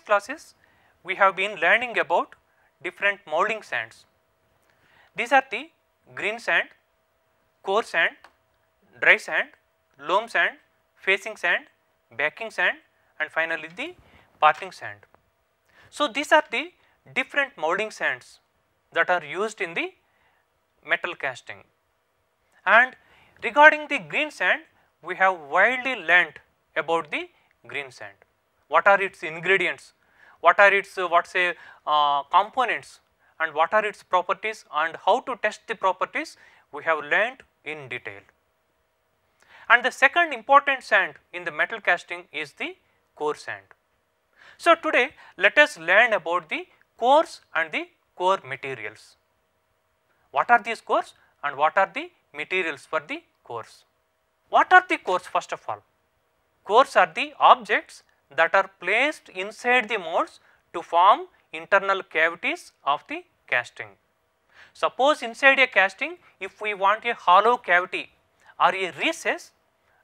previous classes we have been learning about different molding sands. These are the green sand, coarse sand, dry sand, loam sand, facing sand, backing sand and finally the parting sand. So, these are the different molding sands that are used in the metal casting. And regarding the green sand, we have widely learnt about the green sand what are its ingredients, what are its uh, what say uh, components and what are its properties and how to test the properties we have learnt in detail. And the second important sand in the metal casting is the core sand. So, today let us learn about the cores and the core materials. What are these cores and what are the materials for the cores? What are the cores first of all? Cores are the objects that are placed inside the molds to form internal cavities of the casting. Suppose inside a casting if we want a hollow cavity or a recess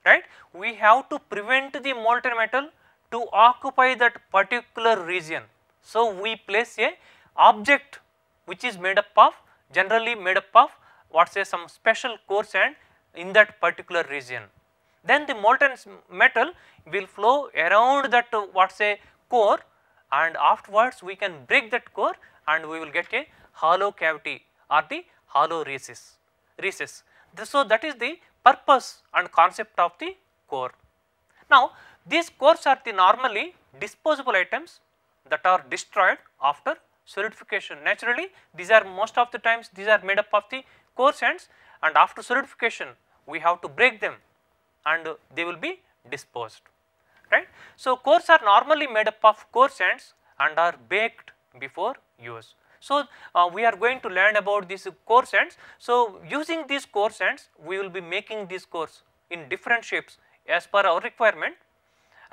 right we have to prevent the molten metal to occupy that particular region. So, we place a object which is made up of generally made up of what say some special coarse sand in that particular region then the molten metal will flow around that uh, what say core and afterwards we can break that core and we will get a hollow cavity or the hollow recess. recess. So, that is the purpose and concept of the core. Now, these cores are the normally disposable items that are destroyed after solidification. Naturally, these are most of the times these are made up of the core sands and after solidification we have to break them and they will be disposed right. So, cores are normally made up of sands and are baked before use. So, uh, we are going to learn about these sands. So, using these sands, we will be making these cores in different shapes as per our requirement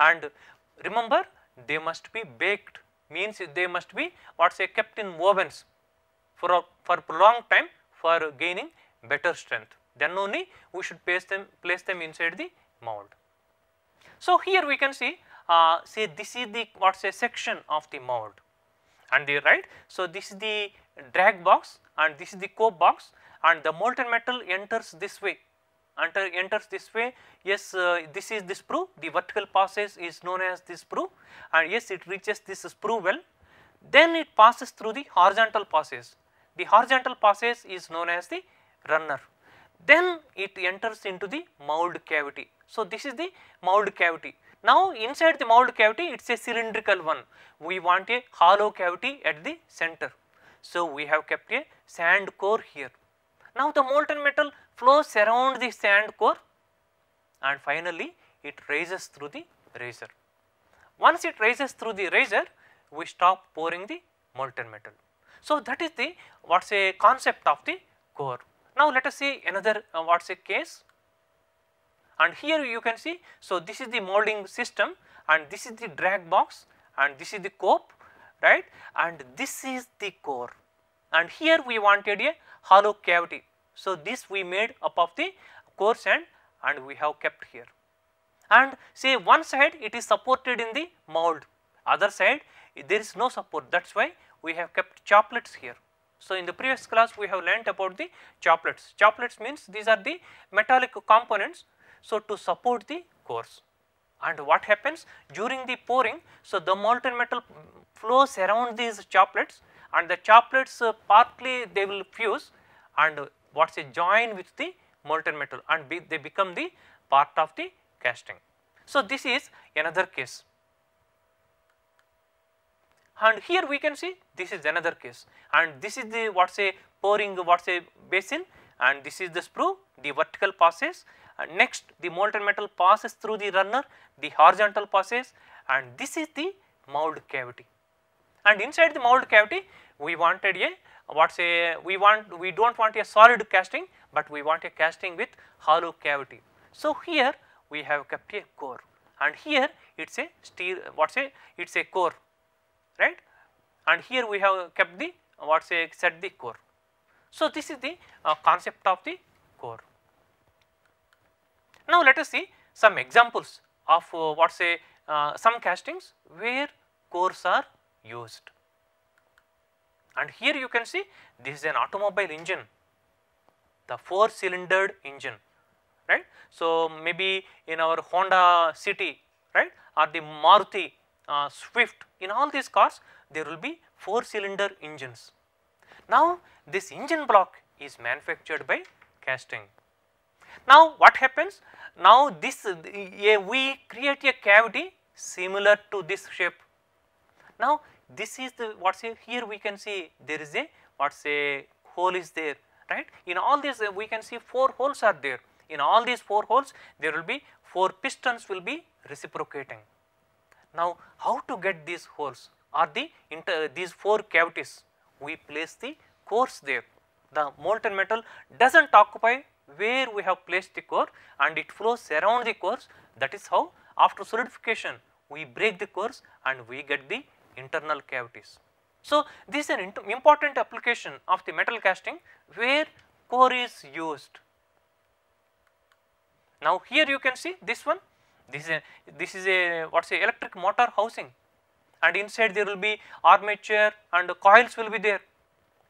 and remember they must be baked means they must be what say kept in ovens for, a, for prolonged time for gaining better strength then only we should place them place them inside the mold. So, here we can see uh, say this is the what say section of the mold and the right. So, this is the drag box and this is the cope box and the molten metal enters this way enter enters this way yes uh, this is the sprue the vertical passes is known as this sprue and yes it reaches this sprue well then it passes through the horizontal passes. the horizontal passes is known as the runner then it enters into the mould cavity. So, this is the mould cavity. Now, inside the mould cavity it is a cylindrical one, we want a hollow cavity at the center. So, we have kept a sand core here. Now, the molten metal flows around the sand core and finally, it rises through the riser. Once it rises through the riser, we stop pouring the molten metal. So, that is the what is a concept of the core. Now, let us see another uh, Watson case and here you can see. So, this is the molding system and this is the drag box and this is the cope right and this is the core and here we wanted a hollow cavity. So, this we made up of the core sand and we have kept here and say one side it is supported in the mold other side there is no support that is why we have kept choplets here. So, in the previous class we have learnt about the choplets. Choplets means these are the metallic components. So, to support the cores and what happens during the pouring. So, the molten metal flows around these choplets and the choplets uh, partly they will fuse and uh, what say join with the molten metal and be, they become the part of the casting. So, this is another case and here we can see this is another case and this is the what say pouring what say basin and this is the sprue the vertical passes and next the molten metal passes through the runner the horizontal passes and this is the mould cavity and inside the mould cavity we wanted a what say we want we do not want a solid casting, but we want a casting with hollow cavity. So, here we have kept a core and here it is a steel what say it is a core right and here we have kept the uh, what say set the core. So, this is the uh, concept of the core. Now, let us see some examples of uh, what say uh, some castings where cores are used. And here you can see this is an automobile engine, the 4 cylindered engine right. So, maybe in our Honda City right or the Maruti uh, Swift in all these cars there will be 4 cylinder engines. Now this engine block is manufactured by casting. Now what happens? Now this uh, we create a cavity similar to this shape. Now this is the what say here we can see there is a what say hole is there right. In all these uh, we can see 4 holes are there. In all these 4 holes there will be 4 pistons will be reciprocating. Now, how to get these holes or the inter these four cavities? We place the cores there. The molten metal does not occupy where we have placed the core and it flows around the cores. That is how after solidification we break the cores and we get the internal cavities. So, this is an important application of the metal casting where core is used. Now, here you can see this one this is a this is a what's a electric motor housing, and inside there will be armature and coils will be there.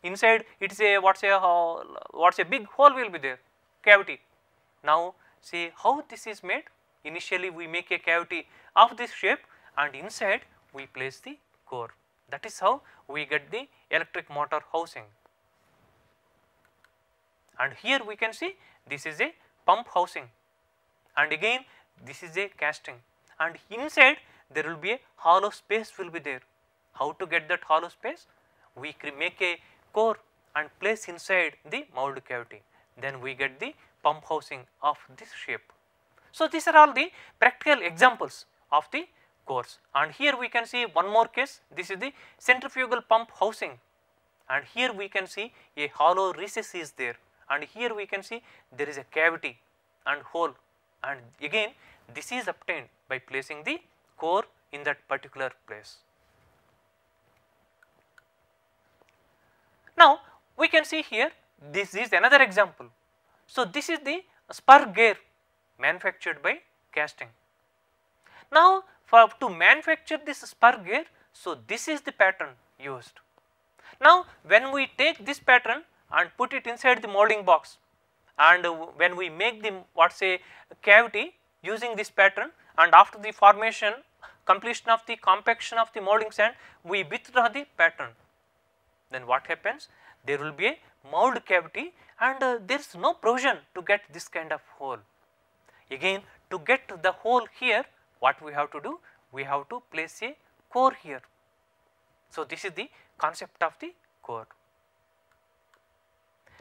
Inside it is a what's a uh, what's a big hole will be there cavity. Now see how this is made. Initially we make a cavity of this shape and inside we place the core. That is how we get the electric motor housing. And here we can see this is a pump housing and again this is a casting and inside there will be a hollow space will be there. How to get that hollow space? We make a core and place inside the mold cavity. Then we get the pump housing of this shape. So, these are all the practical examples of the course and here we can see one more case this is the centrifugal pump housing and here we can see a hollow recess is there and here we can see there is a cavity and hole and again this is obtained by placing the core in that particular place. Now we can see here this is another example. So this is the spur gear manufactured by casting. Now for to manufacture this spur gear so this is the pattern used. Now when we take this pattern and put it inside the molding box and when we make the what say cavity using this pattern and after the formation completion of the compaction of the molding sand we withdraw the pattern. Then what happens? There will be a mold cavity and uh, there is no provision to get this kind of hole. Again to get the hole here what we have to do? We have to place a core here. So, this is the concept of the core.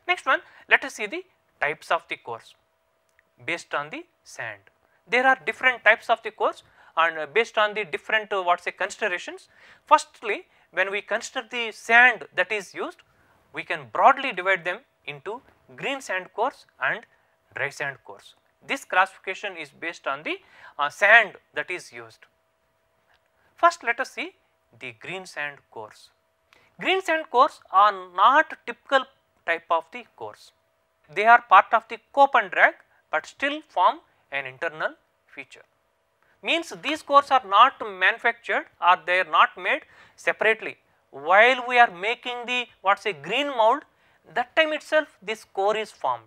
Next one let us see the types of the cores based on the sand. There are different types of the cores and uh, based on the different uh, what say considerations. Firstly, when we consider the sand that is used, we can broadly divide them into green sand cores and dry sand cores. This classification is based on the uh, sand that is used. First, let us see the green sand cores. Green sand cores are not typical type of the cores they are part of the cope and drag, but still form an internal feature. Means these cores are not manufactured or they are not made separately. While we are making the what say green mold that time itself this core is formed,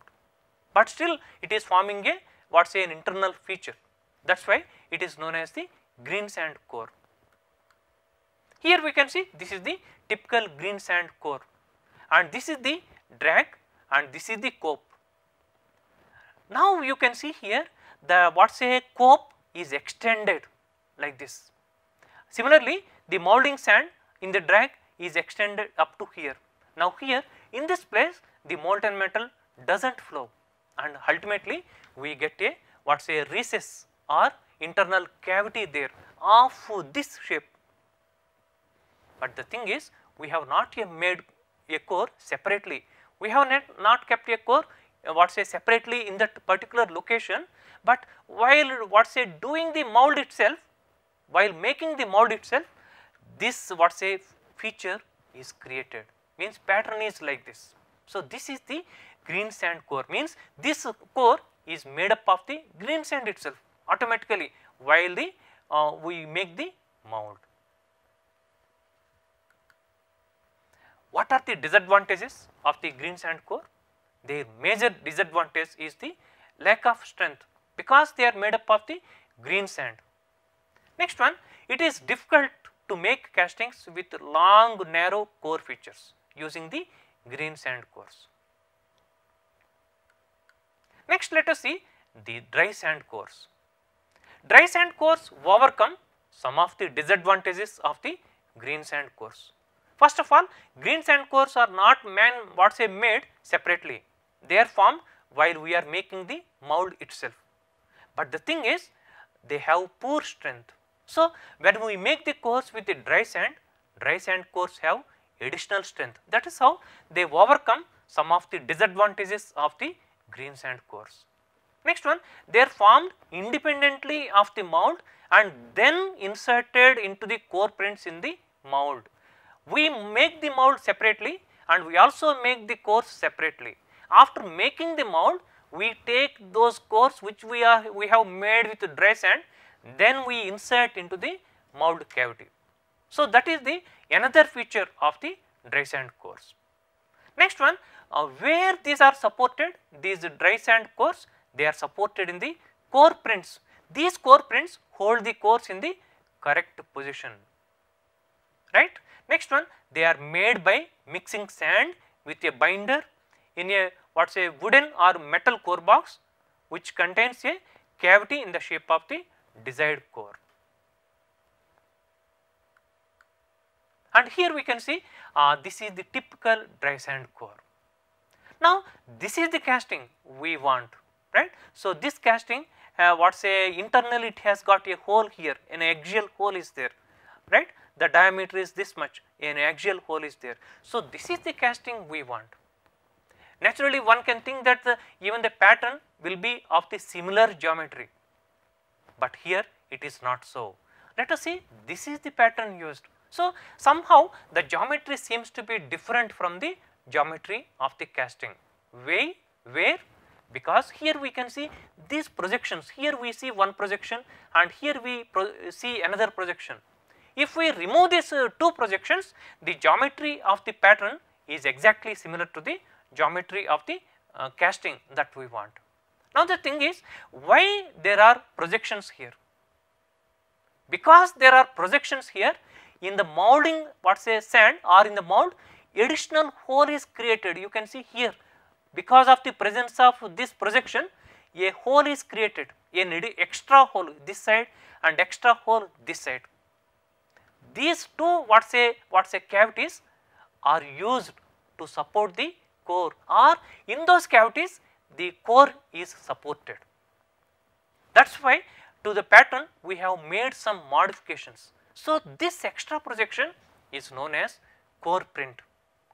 but still it is forming a what say an internal feature that is why it is known as the green sand core. Here we can see this is the typical green sand core and this is the drag and this is the cope. Now you can see here the what say cope is extended like this. Similarly, the moulding sand in the drag is extended up to here. Now here in this place the molten metal does not flow and ultimately we get a what say recess or internal cavity there of this shape. But the thing is we have not yet made a core separately we have not, not kept a core uh, what say separately in that particular location, but while what say doing the mold itself, while making the mold itself, this what say feature is created means pattern is like this. So, this is the green sand core means this core is made up of the green sand itself automatically while the uh, we make the mold. What are the disadvantages of the green sand core? Their major disadvantage is the lack of strength because they are made up of the green sand. Next one, it is difficult to make castings with long narrow core features using the green sand cores. Next let us see the dry sand cores. Dry sand cores overcome some of the disadvantages of the green sand cores. First of all, green sand cores are not man what say made separately. They are formed while we are making the mold itself. But the thing is they have poor strength. So, when we make the cores with the dry sand, dry sand cores have additional strength. That is how they overcome some of the disadvantages of the green sand cores. Next one, they are formed independently of the mold and then inserted into the core prints in the mold. We make the mold separately and we also make the cores separately. After making the mold, we take those cores which we are we have made with dry sand, then we insert into the mold cavity. So, that is the another feature of the dry sand cores. Next one, uh, where these are supported, these dry sand cores, they are supported in the core prints. These core prints hold the cores in the correct position, right. Next one they are made by mixing sand with a binder in a what is a wooden or metal core box which contains a cavity in the shape of the desired core. And here we can see uh, this is the typical dry sand core. Now, this is the casting we want right. So, this casting uh, what say internal it has got a hole here an axial hole is there right the diameter is this much, an axial hole is there. So, this is the casting we want. Naturally, one can think that the, even the pattern will be of the similar geometry, but here it is not so. Let us see this is the pattern used. So, somehow the geometry seems to be different from the geometry of the casting. Why? Where? Because here we can see these projections, here we see one projection and here we pro see another projection. If we remove these uh, two projections, the geometry of the pattern is exactly similar to the geometry of the uh, casting that we want. Now, the thing is why there are projections here? Because there are projections here in the molding what say sand or in the mold additional hole is created you can see here because of the presence of this projection a hole is created an extra hole this side and extra hole this side. These two what say what say cavities are used to support the core or in those cavities the core is supported. That is why to the pattern we have made some modifications. So, this extra projection is known as core print.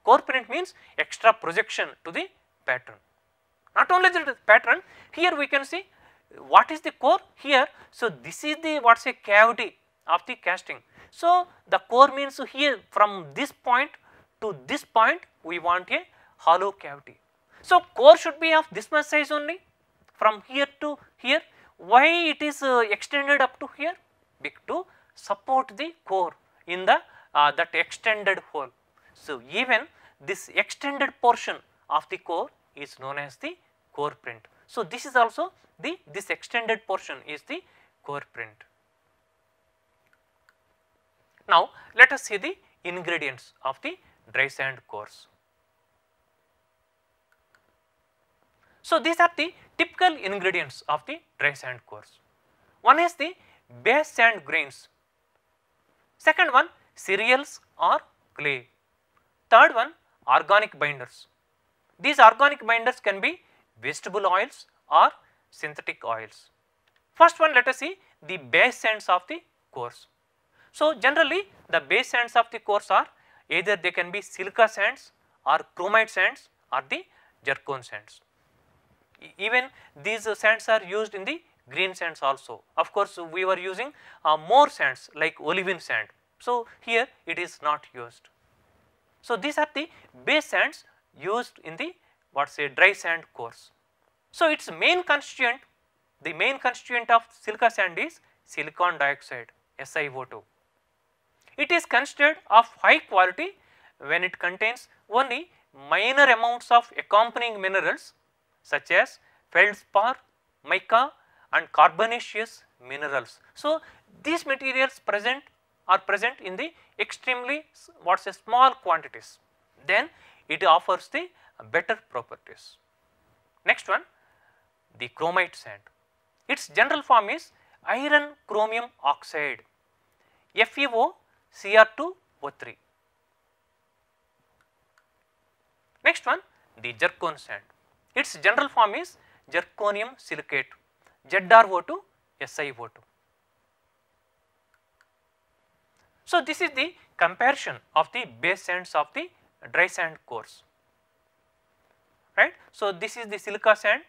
Core print means extra projection to the pattern. Not only the pattern, here we can see what is the core here. So, this is the what is a cavity of the casting. So, the core means here from this point to this point we want a hollow cavity. So, core should be of this much size only from here to here. Why it is uh, extended up to here? To support the core in the uh, that extended hole. So, even this extended portion of the core is known as the core print. So, this is also the this extended portion is the core print. Now, let us see the ingredients of the dry sand course. So, these are the typical ingredients of the dry sand course. One is the base sand grains, second one cereals or clay, third one organic binders. These organic binders can be vegetable oils or synthetic oils. First one let us see the base sands of the course. So, generally the base sands of the course are either they can be silica sands or chromite sands or the zircon sands. Even these sands are used in the green sands also. Of course, we were using uh, more sands like olivine sand. So, here it is not used. So, these are the base sands used in the what say dry sand course. So, its main constituent the main constituent of silica sand is silicon dioxide SiO2. It is considered of high quality when it contains only minor amounts of accompanying minerals such as feldspar, mica and carbonaceous minerals. So, these materials present are present in the extremely what is a small quantities. Then it offers the better properties. Next one the chromite sand. Its general form is iron chromium oxide. FeO Cr2O3. Next one the zircon sand. Its general form is zirconium silicate ZrO2 SiO2. So, this is the comparison of the base sands of the dry sand cores right. So, this is the silica sand,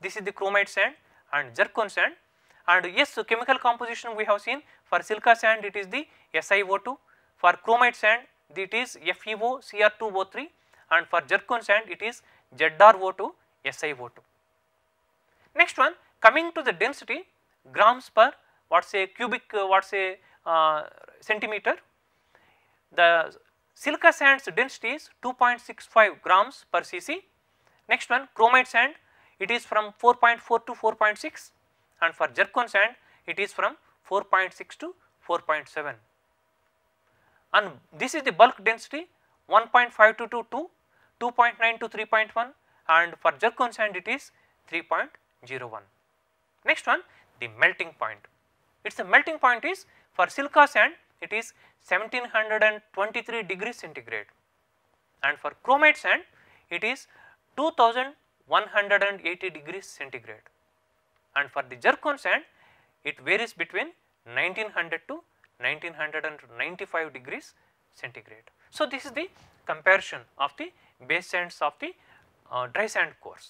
this is the chromite sand and zircon sand and yes, so chemical composition we have seen for silica sand it is the SiO2, for chromite sand its cr is FeOCr2O3 and for zircon sand it is ZrO2 SiO2. Next one coming to the density grams per what say cubic uh, what say uh, centimeter. The silica sand's density is 2.65 grams per cc. Next one chromite sand it is from 4.4 to 4.6 and for zircon sand it is from 4.6 to 4.7 and this is the bulk density 1.522 to 2.9 to 3.1 and for zircon sand it is 3.01. Next one the melting point. Its melting point is for silica sand it is 1723 degrees centigrade and for chromite sand it is 2180 degrees centigrade and for the zircon sand it varies between 1900 to 1995 degrees centigrade. So, this is the comparison of the base sands of the uh, dry sand cores.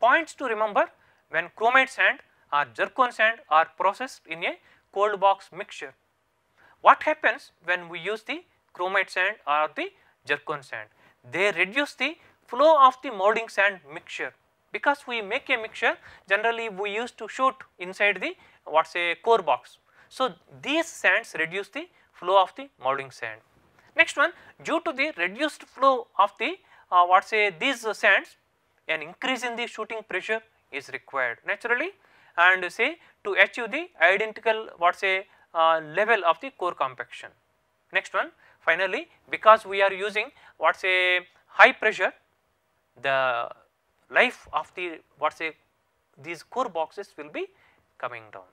Points to remember when chromite sand or zircon sand are processed in a cold box mixture. What happens when we use the chromite sand or the zircon sand? They reduce the flow of the molding sand mixture because we make a mixture generally we used to shoot inside the what say core box. So, these sands reduce the flow of the moulding sand. Next one due to the reduced flow of the uh, what say these sands an increase in the shooting pressure is required naturally and say to achieve the identical what say uh, level of the core compaction. Next one finally because we are using what say high pressure the life of the what say these core boxes will be coming down.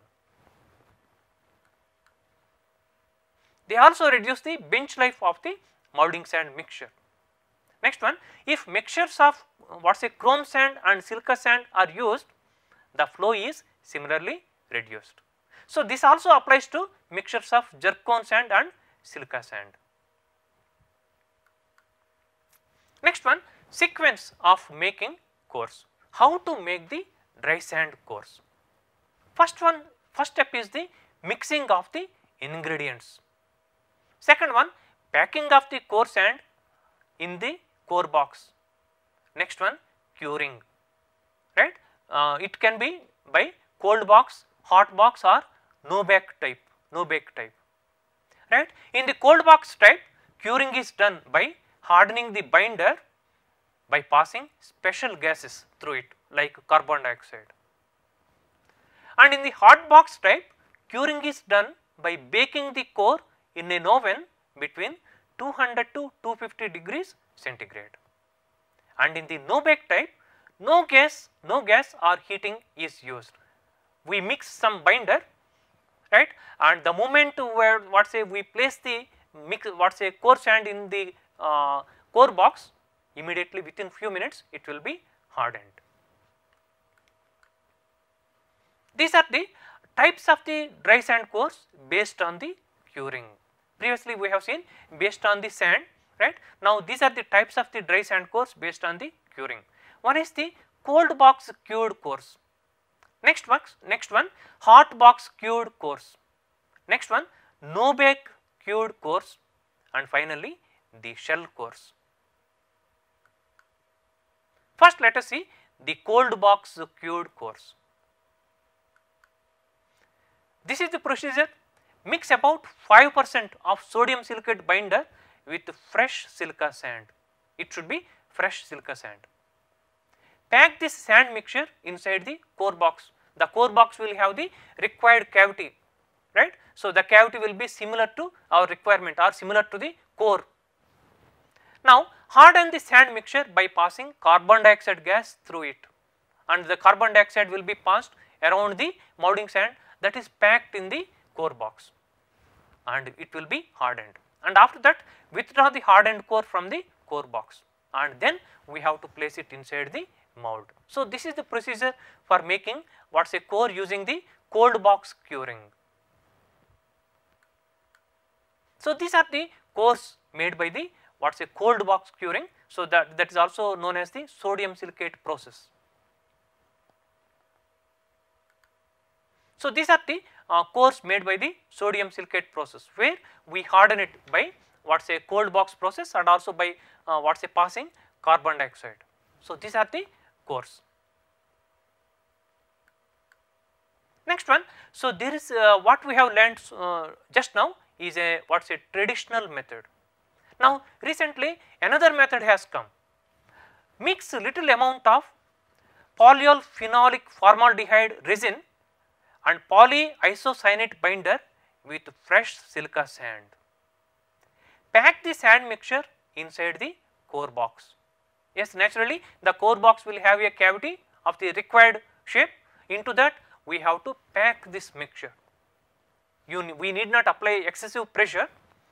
They also reduce the bench life of the moulding sand mixture. Next one, if mixtures of what say chrome sand and silica sand are used, the flow is similarly reduced. So, this also applies to mixtures of zircon sand and silica sand. Next one, sequence of making course. How to make the dry sand course? First one, first step is the mixing of the ingredients. Second one packing of the core sand in the core box. Next one curing right. Uh, it can be by cold box, hot box or no bake type, no bake type right. In the cold box type curing is done by hardening the binder by passing special gases through it like carbon dioxide. And in the hot box type curing is done by baking the core in an oven between 200 to 250 degrees centigrade. And in the no bake type, no gas, no gas or heating is used. We mix some binder, right? And the moment where what say we place the mix what say core sand in the uh, core box, immediately within few minutes it will be hardened. These are the types of the dry sand cores based on the curing. Previously we have seen based on the sand right. Now these are the types of the dry sand cores based on the curing. One is the cold box cured cores. Next one, next one hot box cured cores. Next one no bake cured cores and finally the shell cores. First let us see the cold box cured cores. This is the procedure mix about 5 percent of sodium silicate binder with fresh silica sand. It should be fresh silica sand. Pack this sand mixture inside the core box. The core box will have the required cavity, right. So, the cavity will be similar to our requirement or similar to the core. Now, harden the sand mixture by passing carbon dioxide gas through it and the carbon dioxide will be passed around the molding sand that is packed in the core box and it will be hardened and after that withdraw the hardened core from the core box and then we have to place it inside the mold. So, this is the procedure for making what is a core using the cold box curing. So, these are the cores made by the what is a cold box curing. So, that, that is also known as the sodium silicate process. So, these are the uh, cores made by the sodium silicate process where we harden it by what is a cold box process and also by uh, what is a passing carbon dioxide. So, these are the cores. Next one, so there is uh, what we have learned uh, just now is a what is a traditional method. Now, recently another method has come, mix little amount of polyol phenolic formaldehyde resin and polyisocyanate binder with fresh silica sand. Pack the sand mixture inside the core box. Yes, naturally the core box will have a cavity of the required shape into that we have to pack this mixture. You, we need not apply excessive pressure.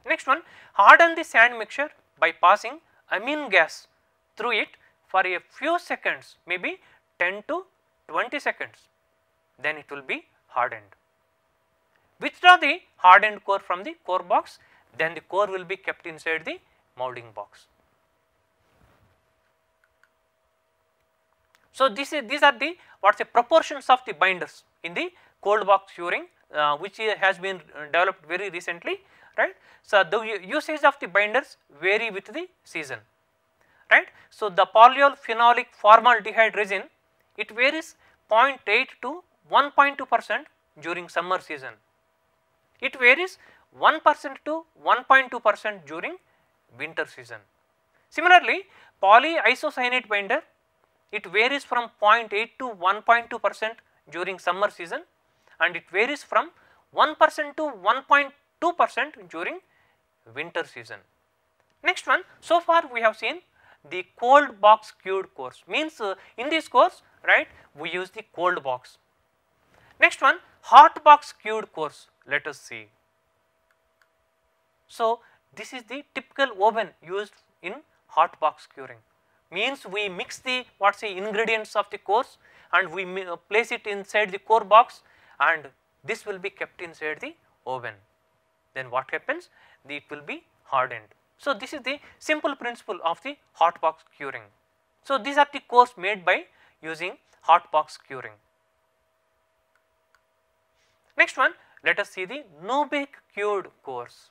Next one harden the sand mixture by passing amine gas through it for a few seconds maybe 10 to 20 seconds then it will be hardened. Withdraw the hardened core from the core box, then the core will be kept inside the molding box. So, this is these are the what is the proportions of the binders in the cold box curing uh, which has been developed very recently right. So, the usage of the binders vary with the season right. So, the polyol phenolic formaldehyde resin it varies 0.8 to 1.2 percent during summer season. It varies 1 percent to 1.2 percent during winter season. Similarly, polyisocyanate binder it varies from 0.8 to 1.2 percent during summer season and it varies from 1 percent to 1.2 percent during winter season. Next one, so far we have seen the cold box cured course means uh, in this course right we use the cold box Next one hot box cured cores let us see. So, this is the typical oven used in hot box curing means we mix the what is the ingredients of the cores and we uh, place it inside the core box and this will be kept inside the oven. Then what happens? The, it will be hardened. So, this is the simple principle of the hot box curing. So, these are the cores made by using hot box curing. Next one, let us see the no-bake cured course.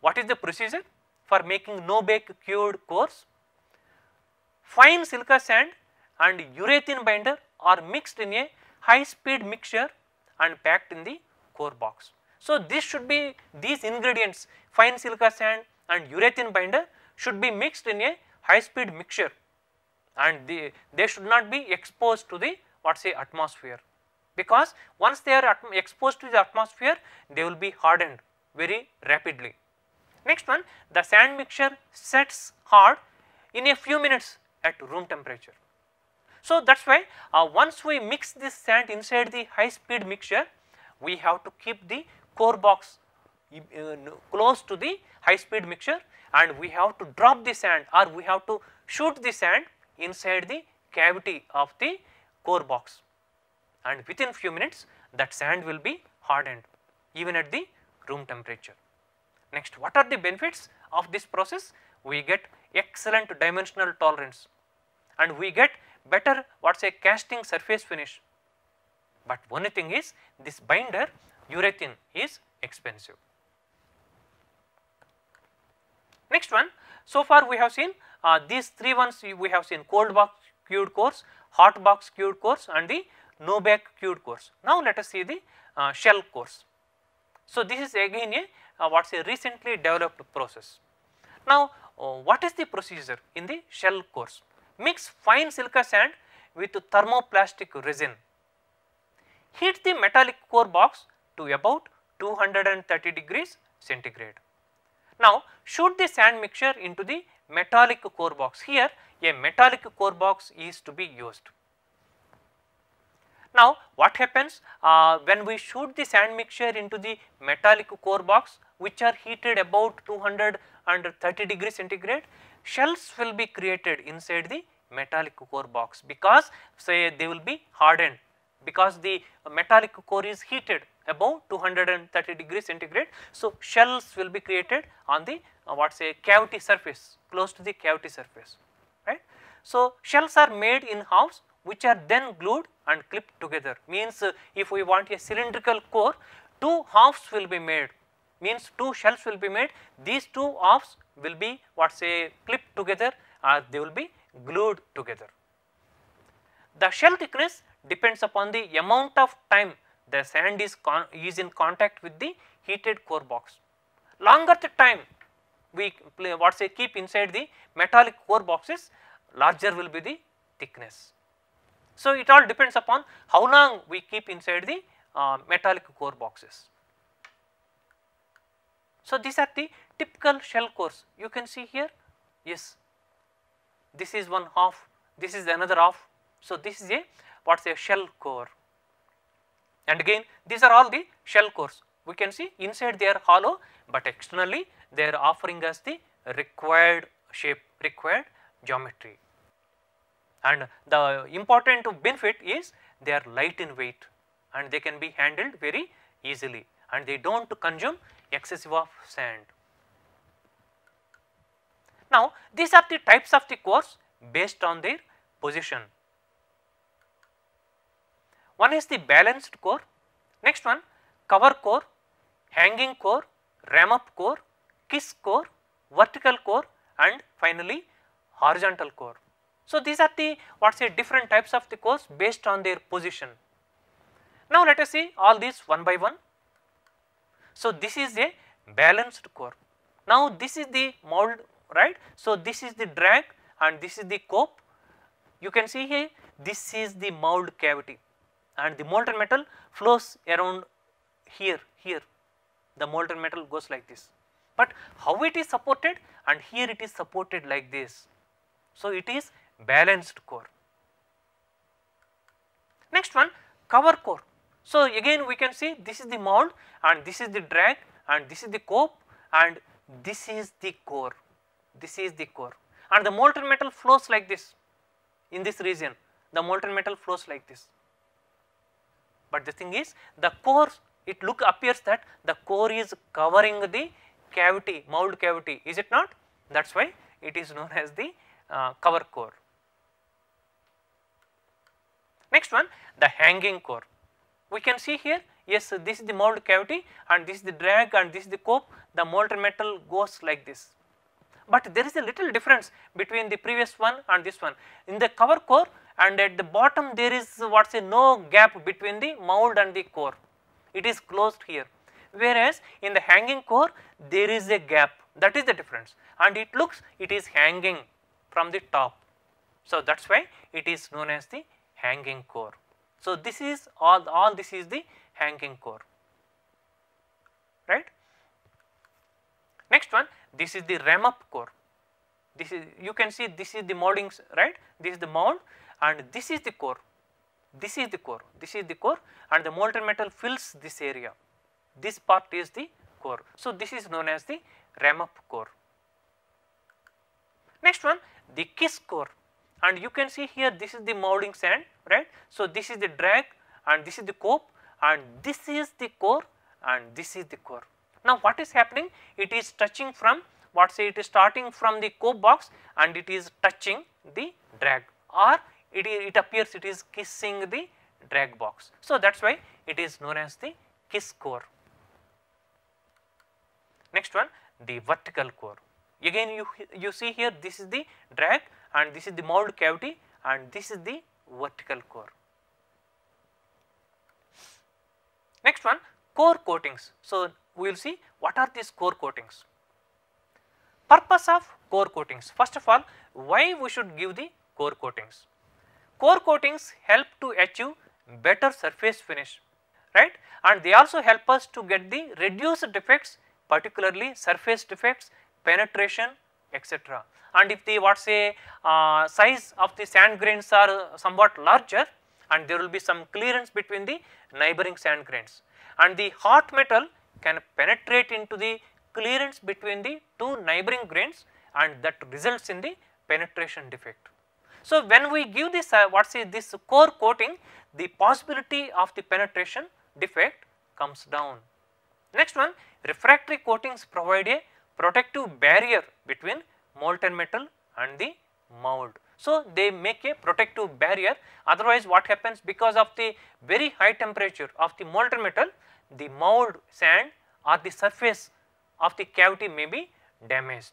What is the procedure for making no-bake cured course? Fine silica sand and urethane binder are mixed in a high speed mixture and packed in the core box. So, this should be these ingredients fine silica sand and urethane binder should be mixed in a high speed mixture and the, they should not be exposed to the what say atmosphere because once they are exposed to the atmosphere they will be hardened very rapidly. Next one the sand mixture sets hard in a few minutes at room temperature. So, that is why uh, once we mix this sand inside the high speed mixture we have to keep the core box uh, close to the high speed mixture and we have to drop the sand or we have to shoot the sand inside the cavity of the core box and within few minutes that sand will be hardened even at the room temperature. Next what are the benefits of this process? We get excellent dimensional tolerance and we get better what is a casting surface finish. But one thing is this binder urethane is expensive. Next one, so far we have seen uh, these three ones we have seen cold box cured cores, hot box cured cores and the Novak Cured course. Now, let us see the uh, shell course. So, this is again a uh, what is a recently developed process. Now, uh, what is the procedure in the shell course? Mix fine silica sand with thermoplastic resin. Heat the metallic core box to about 230 degrees centigrade. Now, shoot the sand mixture into the metallic core box. Here, a metallic core box is to be used. Now, what happens uh, when we shoot the sand mixture into the metallic core box which are heated about 230 degree centigrade, shells will be created inside the metallic core box because say they will be hardened because the metallic core is heated above 230 degree centigrade. So, shells will be created on the uh, what say cavity surface close to the cavity surface right. So, shells are made in house which are then glued and clipped together means uh, if we want a cylindrical core two halves will be made means two shells will be made these two halves will be what say clipped together or they will be glued together. The shell thickness depends upon the amount of time the sand is, is in contact with the heated core box. Longer the time we play, what say keep inside the metallic core boxes larger will be the thickness. So, it all depends upon how long we keep inside the uh, metallic core boxes. So, these are the typical shell cores you can see here yes this is one half this is another half. So, this is a what is a shell core and again these are all the shell cores we can see inside they are hollow, but externally they are offering us the required shape required geometry and the important benefit is they are light in weight and they can be handled very easily and they do not consume excessive of sand. Now, these are the types of the cores based on their position. One is the balanced core, next one cover core, hanging core, ram up core, kiss core, vertical core and finally horizontal core. So, these are the what say different types of the cores based on their position. Now, let us see all these one by one. So, this is a balanced core. Now, this is the mold right. So, this is the drag and this is the cope. You can see here this is the mold cavity and the molten metal flows around here, here the molten metal goes like this. But how it is supported and here it is supported like this. So, it is balanced core. Next one cover core. So, again we can see this is the mold and this is the drag and this is the cope and this is the core, this is the core and the molten metal flows like this in this region, the molten metal flows like this. But the thing is the core it look appears that the core is covering the cavity, mold cavity is it not? That is why it is known as the uh, cover core. Next one the hanging core. We can see here yes this is the mold cavity and this is the drag and this is the cope the molten metal goes like this. But there is a little difference between the previous one and this one. In the cover core and at the bottom there is what say no gap between the mold and the core, it is closed here. Whereas in the hanging core there is a gap that is the difference and it looks it is hanging from the top. So, that is why it is known as the hanging core. So, this is all all this is the hanging core right. Next one this is the ram up core this is you can see this is the mouldings, right this is the mold and this is the core this is the core this is the core and the molten metal fills this area this part is the core. So, this is known as the ram up core. Next one the kiss core and you can see here this is the moulding sand right. So, this is the drag and this is the cope and this is the core and this is the core. Now, what is happening? It is touching from what say it is starting from the cope box and it is touching the drag or it, it appears it is kissing the drag box. So, that is why it is known as the kiss core. Next one the vertical core. Again you, you see here this is the drag and this is the mold cavity and this is the vertical core. Next one core coatings. So, we will see what are these core coatings. Purpose of core coatings. First of all, why we should give the core coatings? Core coatings help to achieve better surface finish, right? And they also help us to get the reduced defects, particularly surface defects, penetration, etc and if the what say uh, size of the sand grains are somewhat larger and there will be some clearance between the neighboring sand grains and the hot metal can penetrate into the clearance between the two neighboring grains and that results in the penetration defect. So, when we give this uh, what say this core coating the possibility of the penetration defect comes down. Next one refractory coatings provide a protective barrier between molten metal and the mold. So, they make a protective barrier otherwise what happens because of the very high temperature of the molten metal the mold sand or the surface of the cavity may be damaged.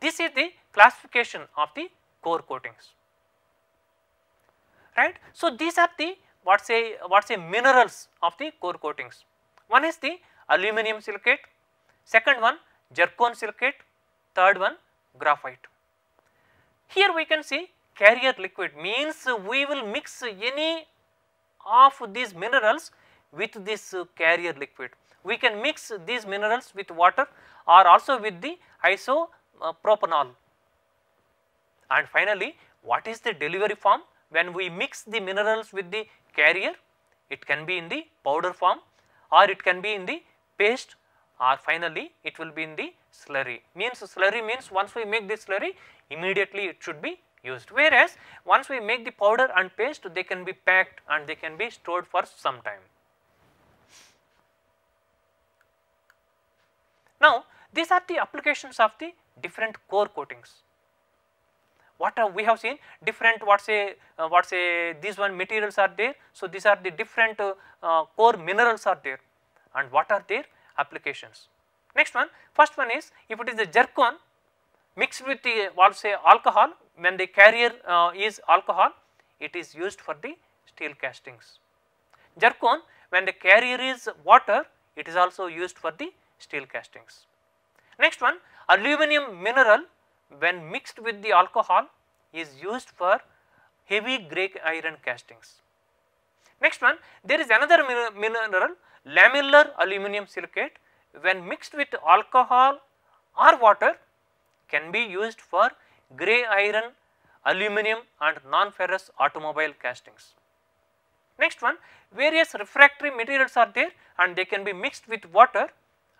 This is the classification of the core coatings right. So, these are the what say what say minerals of the core coatings. One is the aluminum silicate, second one zircon silicate, third one graphite. Here we can see carrier liquid means we will mix any of these minerals with this carrier liquid. We can mix these minerals with water or also with the isopropanol. And finally, what is the delivery form? When we mix the minerals with the carrier, it can be in the powder form or it can be in the paste or finally it will be in the slurry means slurry means once we make the slurry immediately it should be used whereas once we make the powder and paste they can be packed and they can be stored for some time. Now these are the applications of the different core coatings. What have we have seen different what say uh, what say these one materials are there. So, these are the different uh, uh, core minerals are there and what are there applications. Next one, first one is if it is the zircon mixed with the what say alcohol when the carrier uh, is alcohol it is used for the steel castings. Zircon, when the carrier is water it is also used for the steel castings. Next one aluminum mineral when mixed with the alcohol is used for heavy grey iron castings. Next one there is another mineral lamellar aluminum silicate when mixed with alcohol or water can be used for grey iron, aluminum and non-ferrous automobile castings. Next one, various refractory materials are there and they can be mixed with water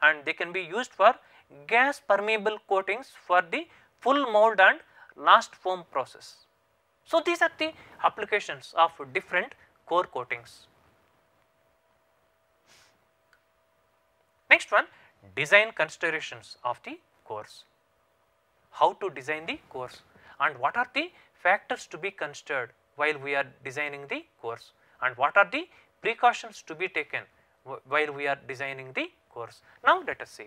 and they can be used for gas permeable coatings for the full mold and last foam process. So, these are the applications of different core coatings. Next one design considerations of the course. How to design the course and what are the factors to be considered while we are designing the course and what are the precautions to be taken while we are designing the course. Now let us see.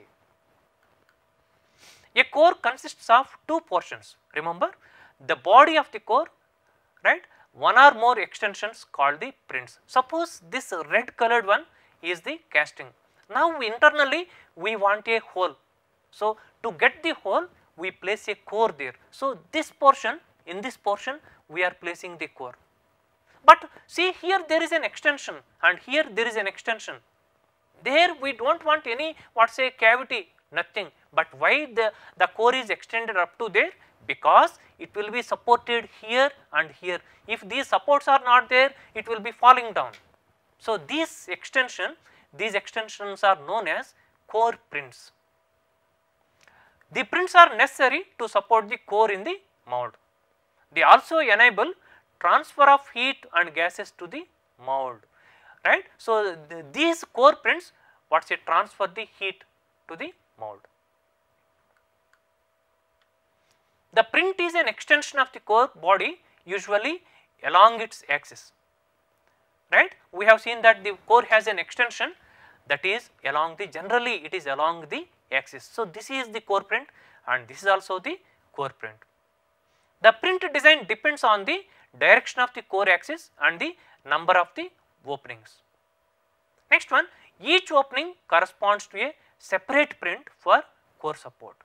A core consists of two portions remember the body of the core right one or more extensions called the prints. Suppose this red colored one is the casting now internally we want a hole. So to get the hole we place a core there. So this portion in this portion we are placing the core. But see here there is an extension and here there is an extension. There we do not want any what say cavity nothing but why the, the core is extended up to there because it will be supported here and here. If these supports are not there it will be falling down. So, this extension these extensions are known as core prints. The prints are necessary to support the core in the mold. They also enable transfer of heat and gases to the mold, right. So, these core prints what say transfer the heat to the mold. The print is an extension of the core body usually along its axis right. We have seen that the core has an extension that is along the generally it is along the axis. So, this is the core print and this is also the core print. The print design depends on the direction of the core axis and the number of the openings. Next one each opening corresponds to a separate print for core support.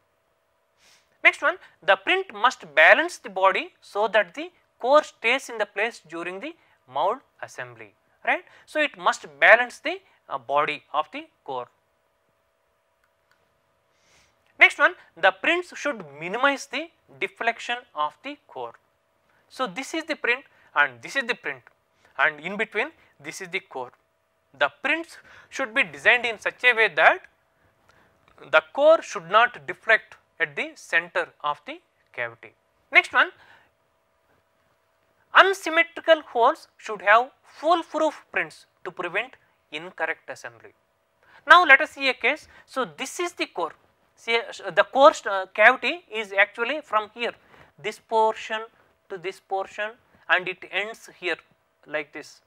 Next one the print must balance the body so that the core stays in the place during the mould assembly right. So, it must balance the uh, body of the core. Next one the prints should minimize the deflection of the core. So, this is the print and this is the print and in between this is the core. The prints should be designed in such a way that the core should not deflect at the center of the cavity. Next one Unsymmetrical holes should have foolproof prints to prevent incorrect assembly. Now, let us see a case. So, this is the core, see uh, the core uh, cavity is actually from here this portion to this portion and it ends here like this,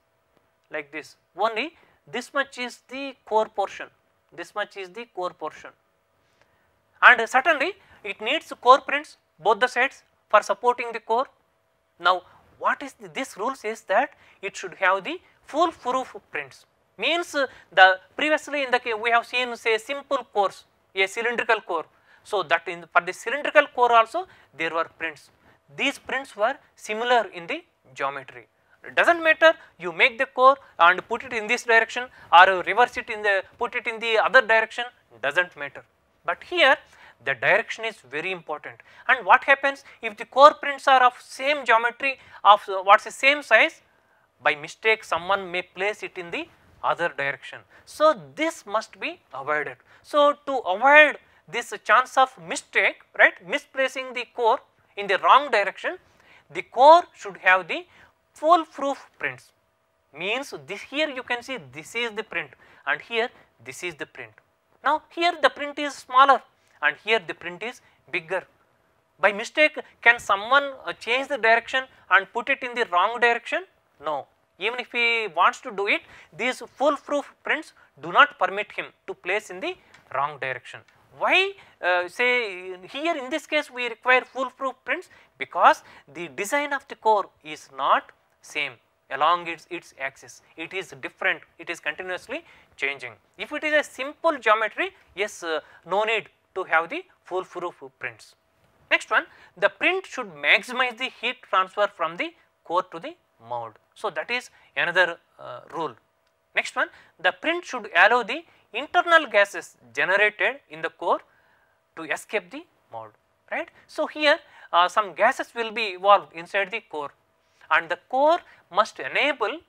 like this only this much is the core portion, this much is the core portion and uh, certainly it needs core prints both the sides for supporting the core. Now, what is the, this rule says that it should have the full proof prints means uh, the previously in the case we have seen say simple cores a cylindrical core. So, that in the, for the cylindrical core also there were prints. These prints were similar in the geometry. It does not matter you make the core and put it in this direction or reverse it in the put it in the other direction does not matter. But here the direction is very important. And what happens if the core prints are of same geometry of uh, what is the same size? By mistake someone may place it in the other direction. So, this must be avoided. So, to avoid this chance of mistake right misplacing the core in the wrong direction, the core should have the foolproof prints means this here you can see this is the print and here this is the print. Now, here the print is smaller and here the print is bigger. By mistake can someone uh, change the direction and put it in the wrong direction? No, even if he wants to do it these foolproof prints do not permit him to place in the wrong direction. Why uh, say here in this case we require foolproof prints because the design of the core is not same along its, its axis, it is different, it is continuously changing. If it is a simple geometry, yes, uh, no need to have the foolproof prints. Next one, the print should maximize the heat transfer from the core to the mold. So, that is another uh, rule. Next one, the print should allow the internal gases generated in the core to escape the mold, right. So, here uh, some gases will be evolved inside the core and the core must enable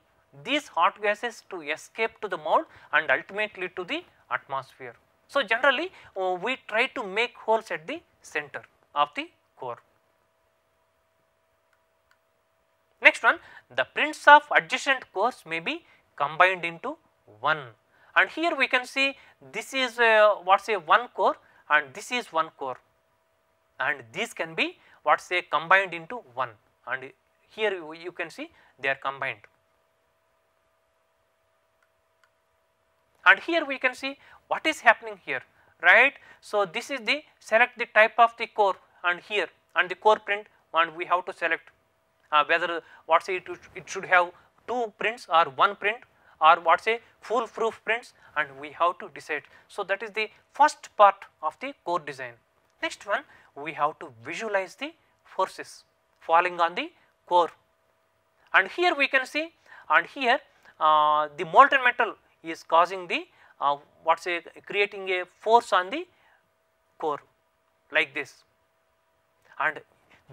these hot gases to escape to the mold and ultimately to the atmosphere. So, generally uh, we try to make holes at the center of the core. Next one the prints of adjacent cores may be combined into one and here we can see this is uh, what say one core and this is one core and these can be what say combined into one and here you, you can see they are combined. And here we can see what is happening here, right? So, this is the select the type of the core and here and the core print and we have to select uh, whether what say it, it should have two prints or one print or what say full proof prints and we have to decide. So, that is the first part of the core design. Next one we have to visualize the forces falling on the core and here we can see and here uh, the molten metal is causing the uh, what is creating a force on the core like this and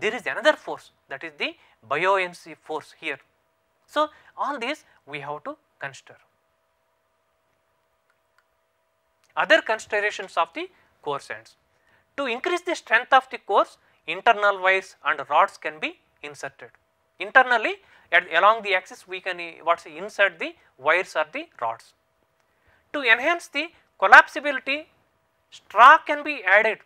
there is another force that is the buoyancy force here. So, all this we have to consider. Other considerations of the core sands. To increase the strength of the cores, internal wires and rods can be inserted. Internally at along the axis we can what is insert the wires or the rods to enhance the collapsibility, straw can be added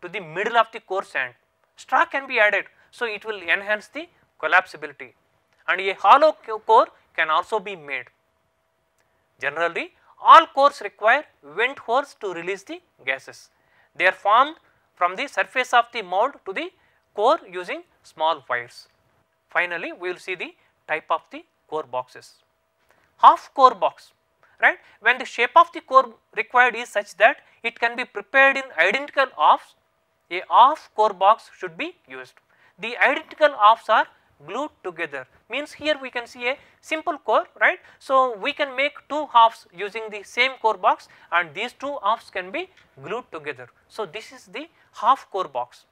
to the middle of the core sand. Straw can be added, so it will enhance the collapsibility and a hollow core can also be made. Generally, all cores require vent holes to release the gases. They are formed from the surface of the mold to the core using small wires. Finally, we will see the type of the core boxes. Half core box right when the shape of the core required is such that it can be prepared in identical offs a off core box should be used. The identical offs are glued together means here we can see a simple core right. So, we can make two halves using the same core box and these two halves can be glued together. So, this is the half core box.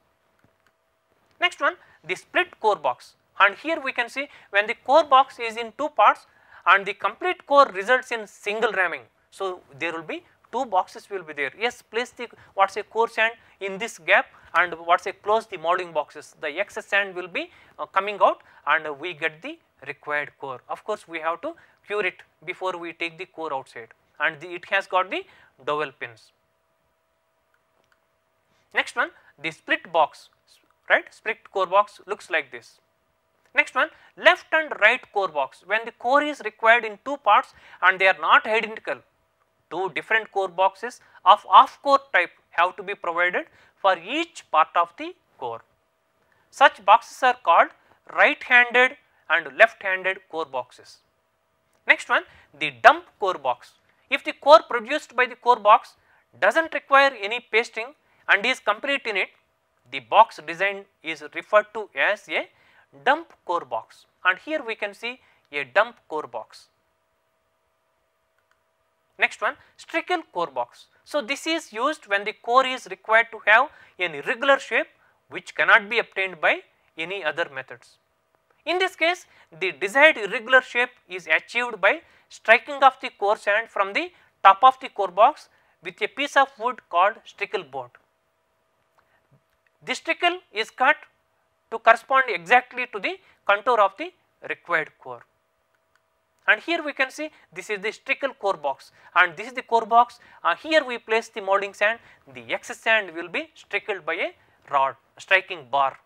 Next one the split core box and here we can see when the core box is in two parts and the complete core results in single ramming. So, there will be two boxes will be there. Yes, place the what's a core sand in this gap and what's a close the modeling boxes. The excess sand will be uh, coming out and uh, we get the required core. Of course, we have to cure it before we take the core outside and the, it has got the dowel pins. Next one the split box right split core box looks like this. Next one left and right core box when the core is required in two parts and they are not identical two different core boxes of off core type have to be provided for each part of the core. Such boxes are called right handed and left handed core boxes. Next one the dump core box. If the core produced by the core box does not require any pasting and is complete in it, the box design is referred to as a dump core box and here we can see a dump core box. Next one strickle core box. So, this is used when the core is required to have an irregular shape which cannot be obtained by any other methods. In this case the desired irregular shape is achieved by striking off the core sand from the top of the core box with a piece of wood called strickle board. This strickle is cut to correspond exactly to the contour of the required core. And here we can see this is the strickle core box and this is the core box. Uh, here we place the molding sand, the excess sand will be strickled by a rod, striking bar.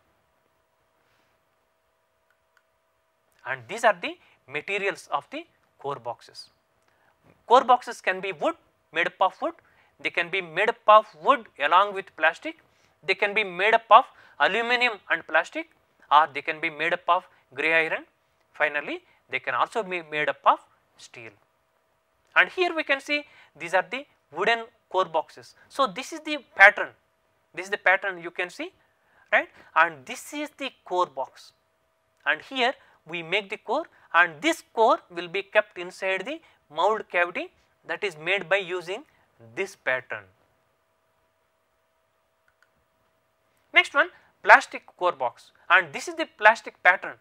And these are the materials of the core boxes. Core boxes can be wood, made up of wood, they can be made up of wood along with plastic they can be made up of aluminum and plastic or they can be made up of grey iron. Finally, they can also be made up of steel. And here we can see these are the wooden core boxes. So, this is the pattern, this is the pattern you can see right and this is the core box and here we make the core and this core will be kept inside the mould cavity that is made by using this pattern. Next one plastic core box and this is the plastic pattern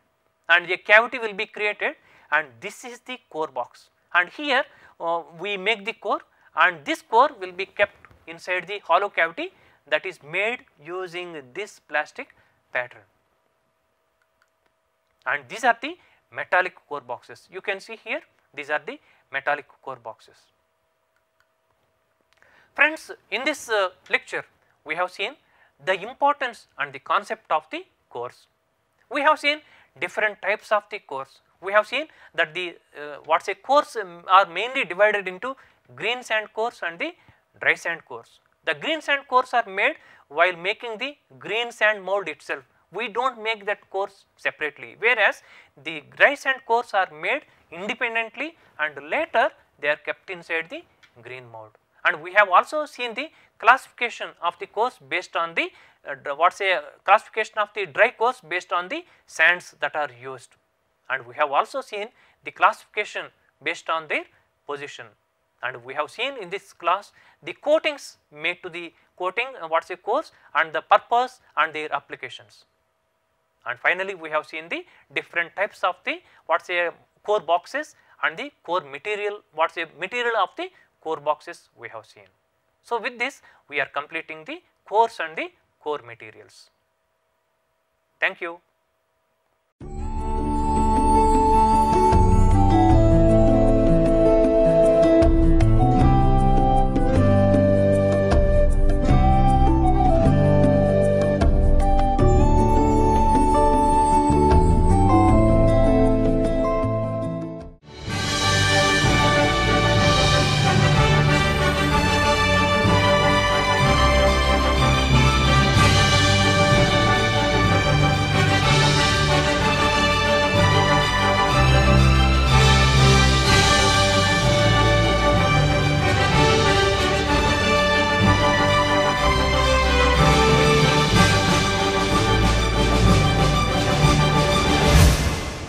and the cavity will be created and this is the core box and here uh, we make the core and this core will be kept inside the hollow cavity that is made using this plastic pattern. And these are the metallic core boxes. You can see here these are the metallic core boxes. Friends, in this uh, lecture we have seen the importance and the concept of the course. We have seen different types of the course. We have seen that the uh, a course um, are mainly divided into green sand course and the dry sand course. The green sand course are made while making the green sand mold itself. We do not make that course separately, whereas the dry sand course are made independently and later they are kept inside the green mold and we have also seen the classification of the course based on the uh, what say classification of the dry course based on the sands that are used and we have also seen the classification based on their position and we have seen in this class the coatings made to the coating uh, what say course and the purpose and their applications. And finally, we have seen the different types of the what say core boxes and the core material what say material of the core boxes we have seen. So, with this we are completing the cores and the core materials. Thank you.